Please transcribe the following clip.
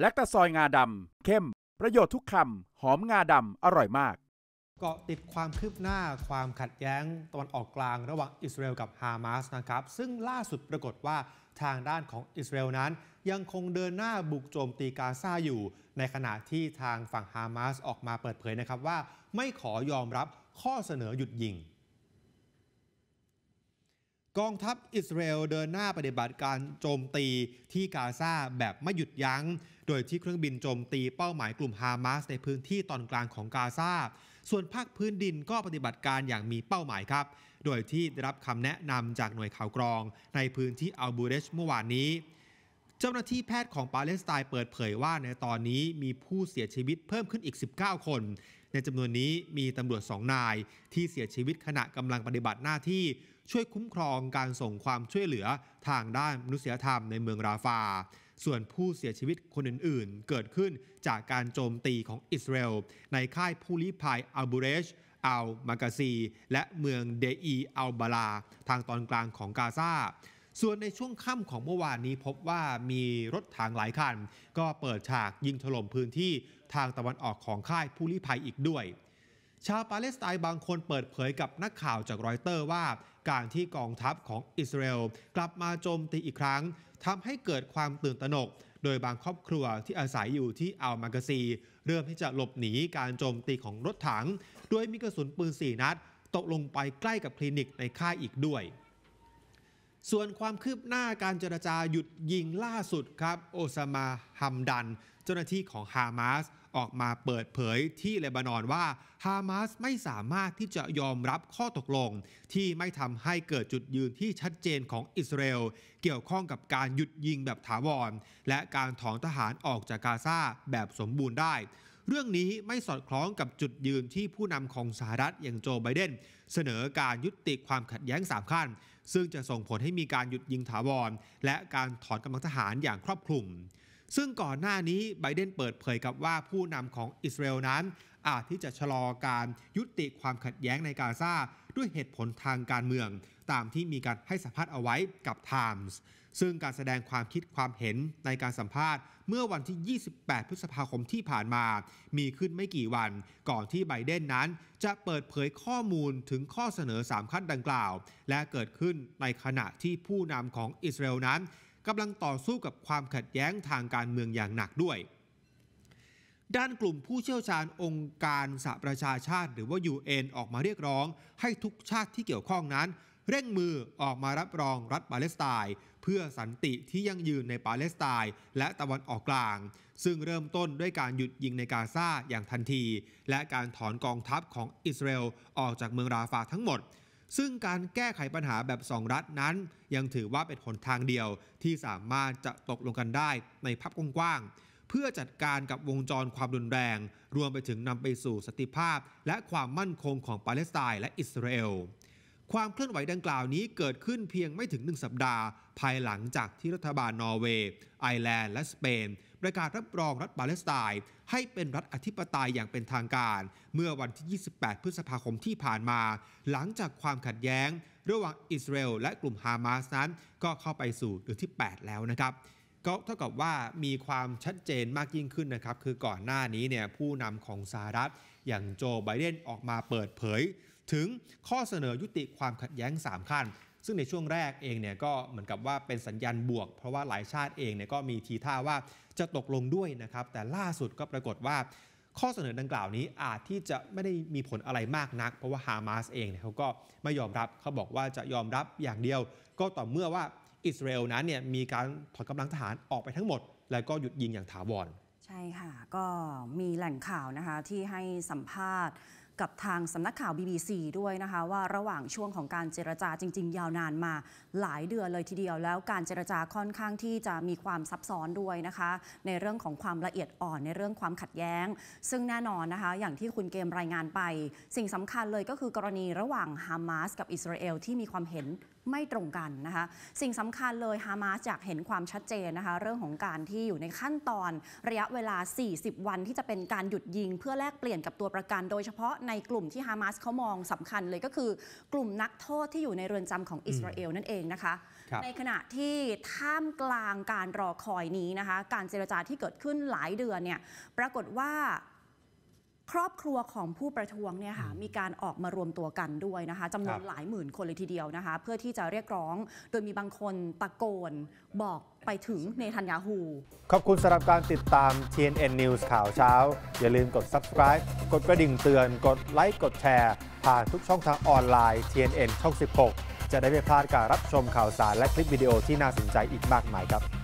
และตะซอยงาดำเข้ม ประโยชน์ทุกคำหอมงาดำอร่อยมาก เกาะติดความคืบหน้าความขัดแย้งตะวันออกกลางระหว่างอิสราเอลกับฮามาสนะครับ ซึ่งล่าสุดปรากฏว่าทางด้านของอิสราเอลนั้น ยังคงเดินหน้าบุกโจมตีกาซาอยู่ ในขณะที่ทางฝั่งฮามาสออกมาเปิดเผยนะครับว่า ไม่ขอยอมรับข้อเสนอหยุดยิง กองทัพอิสราเอลเดินหน้าปฏิบัติการโจมตีที่กาซาแบบไม่หยุดยัง้งโดยที่เครื่องบินโจมตีเป้าหมายกลุ่มฮามาสในพื้นที่ตอนกลางของกาซา ส่วนภาคพื้นดินก็ปฏิบัติการอย่างมีเป้าหมายครับ โดยที่ได้รับคำแนะนำจากหน่วยข่าวกรอง ในพื้นที่อัลบูเรชเมื่อวานนี้ เจ้าหน้าที่แพทย์ของปาเลสไตน์เปิดเผยว่าในตอนนี้มีผู้เสียชีวิตเพิ่มขึ้นอีก 19 คน ในจำนวนนี้มีตำรวจสองนายที่เสียชีวิตขณะกำลังปฏิบัติหน้าที่ช่วยคุ้มครองการส่งความช่วยเหลือทางด้านมนุษยธรรมในเมืองราฟาส่วนผู้เสียชีวิตคนอื่น ๆ เกิดขึ้นจากการโจมตีของอิสราเอลในค่ายผู้ลี้ภัยอัลบูเรชอัลมากาซี และเมืองเดอีอัลบาลา ทางตอนกลางของกาซา ส่วนในช่วงค่ำของเมื่อวานนี้พบว่ามีรถถังหลายคัน ก็เปิดฉากยิงถล่มพื้นที่ทางตะวันออกของค่ายผู้ลี้ภัยอีกด้วยชาวปาเลสไตน์บางคนเปิดเผยกับนักข่าวจากรอยเตอร์ว่าการที่กองทัพของอิสราเอลกลับมาโจมตีอีกครั้ง ทำให้เกิดความตื่นตระหนก โดยบางครอบครัวที่อาศัยอยู่ที่อัลมากาซี เริ่มที่จะหลบหนีการโจมตีของรถถังโดยมีกระสุนปืน 4 นัด ตกลงไปใกล้กับคลินิกในค่ายอีกด้วย ส่วนความคืบหน้าการเจรจาหยุดยิงล่าสุดครับโอซามาฮัมดันเจ้าหน้าที่ของฮามาสออกมาเปิดเผยที่เลบานอนว่าฮามาสไม่สามารถที่จะยอมรับข้อตกลงที่ไม่ทำให้เกิดจุดยืนที่ชัดเจนของอิสราเอลเกี่ยวข้องกับการหยุดยิงแบบถาวร และการถอนทหารออกจากกาซาแบบสมบูรณ์ได้ เรื่องนี้ไม่สอดคล้องกับจุดยืนที่ผู้นำของสหรัฐอย่างโจไบเดนเสนอการยุติความขัดแย้งสามขั้น ซึ่งจะส่งผลให้มีการหยุดยิงถาวรและการถอนกำลังทหารอย่างครอบคลุมซึ่งก่อนหน้านี้ไบเดนเปิดเผยกับว่าผู้นำของอิสราเอลนั้น อาจที่จะชะลอการยุติความขัดแย้งในกาซาด้วยเหตุผลทางการเมือง ตามที่มีการให้สัมภาษณ์เอาไว้กับ Times ซึ่งการแสดงความคิดความเห็นในการสัมภาษณ์ เมื่อวันที่ 28 พฤษภาคมที่ผ่านมา มีขึ้นไม่กี่วัน ก่อนที่ไบเดนนั้นจะเปิดเผยข้อมูลถึงข้อเสนอ3ขั้นดังกล่าว และเกิดขึ้นในขณะที่ผู้นำของอิสราเอลนั้นกำลังต่อสู้กับความขัดแย้งทางการเมืองอย่างหนักด้วย ด้านกลุ่มผู้เชี่ยวชาญองค์การสหประชาชาติ หรือว่า UN ออกมาเรียกร้อง ให้ทุกชาติที่เกี่ยวข้องนั้น เร่งมือออกมารับรองรัฐปาเลสไตน์เพื่อสันติที่ยั่งยืนในปาเลสไตน์และตะวันออกกลาง ซึ่งเริ่มต้นด้วยการหยุดยิงในกาซาอย่างทันที และการถอนกองทัพของอิสราเอลออกจากเมืองราฟาทั้งหมดซึ่งการแก้ไขปัญหาแบบสองรัฐนั้น ยังถือว่าเป็นหนทางเดียวที่สามารถจะตกลงกันได้ในภาพกว้าง ๆ เพื่อจัดการกับวงจรความรุนแรง รวมไปถึงนำไปสู่สติภาพ และความมั่นคงของปาเลสไตน์และอิสราเอลความเคลื่อนไหวดังกล่าวนี้เกิดขึ้นเพียงไม่ถึง 1 สัปดาห์ภายหลังจากที่รัฐบาลนอร์เวย์ ไอร์แลนด์และสเปน ประกาศรับรองรัฐปาเลสไตน์ ให้เป็นรัฐอธิปไตยอย่างเป็นทางการ เมื่อวันที่ 28 พฤษภาคมที่ผ่านมา หลังจากความขัดแย้ง ระหว่างอิสราเอลและกลุ่มฮามาสนั้น ก็เข้าไปสู่เดือนที่ 8 แล้วนะครับก็เท่ากับว่ามีความชัดเจนมากยิ่งขึ้นนะครับคือก่อนหน้านี้เนี่ยผู้นำของสหรัฐอย่างโจไบเดนออกมาเปิดเผยถึงข้อเสนอยุติความขัดแย้ง3ขั้น ซึ่งในช่วงแรกเองเนี่ยก็เหมือนกับว่าเป็นสัญญาณบวก เพราะว่าหลายชาติเองเนี่ยก็มีทีท่าว่าจะตกลงด้วยนะครับแต่ล่าสุดก็ปรากฏว่า ข้อเสนอดังกล่าวนี้อาจที่จะไม่ได้มีผลอะไรมากนัก เพราะว่าฮามาสเองเนี่ยเขาก็ไม่ยอมรับเขาบอกว่าจะยอมรับอย่างเดียวก็ต่อเมื่อว่าอิสราเอลนั้นเนี่ยมีการถอนกำลังทหารออกไปทั้งหมดแล้วก็หยุดยิงอย่างถาวรใช่ค่ะก็มีแหล่งข่าวนะคะที่ให้สัมภาษณ์กับทางสำนักข่าว BBC ด้วยนะคะว่าระหว่างช่วงของการเจรจาจริง ๆ ยาวนานมาหลายเดือนเลยทีเดียว แล้วการเจรจาค่อนข้างที่จะมีความซับซ้อนด้วยนะคะในเรื่องของความละเอียดอ่อนในเรื่องความขัดแย้ง ซึ่งแน่นอนนะคะอย่างที่คุณเกมรายงานไป สิ่งสำคัญเลยก็คือกรณีระหว่างฮามาสกับอิสราเอลที่มีความเห็นไม่ตรงกันนะคะสิ่งสำคัญเลยฮามาสอยากเห็นความชัดเจนนะคะเรื่องของการที่อยู่ในขั้นตอนระยะเวลา 40 วันที่จะเป็นการหยุดยิงเพื่อแลกเปลี่ยนกับตัวประกันโดยเฉพาะในในกลุ่มที่ฮามาสเขามองสำคัญเลยก็คือกลุ่มนักโทษที่อยู่ในเรือนจำของอิสราเอลนั่นเองนะคะ ในขณะที่ท่ามกลางการรอคอยนี้นะคะ การเจรจาที่เกิดขึ้นหลายเดือนเนี่ย ปรากฏว่าครอบครัวของผู้ประท้วงเนี่ยค่ะมีการออกมารวมตัวกันด้วยนะคะจำนวนหลายหมื่นคนเลยทีเดียวนะคะเพื่อที่จะเรียกร้องโดยมีบางคนตะโกน บอกไปถึงเนทันยาฮูขอบคุณสำหรับการติดตาม TNN News ข่าวเช้า อย่าลืมกด subscribe กดกระดิ่งเตือนกดไลค์กดแชร์ ผ่านทุกช่องทางออนไลน์ TNN ช่อง 16 จะได้ไม่พลาดการรับชมข่าวสาร และคลิปวิดีโอที่น่าสนใจอีกมากมายครับ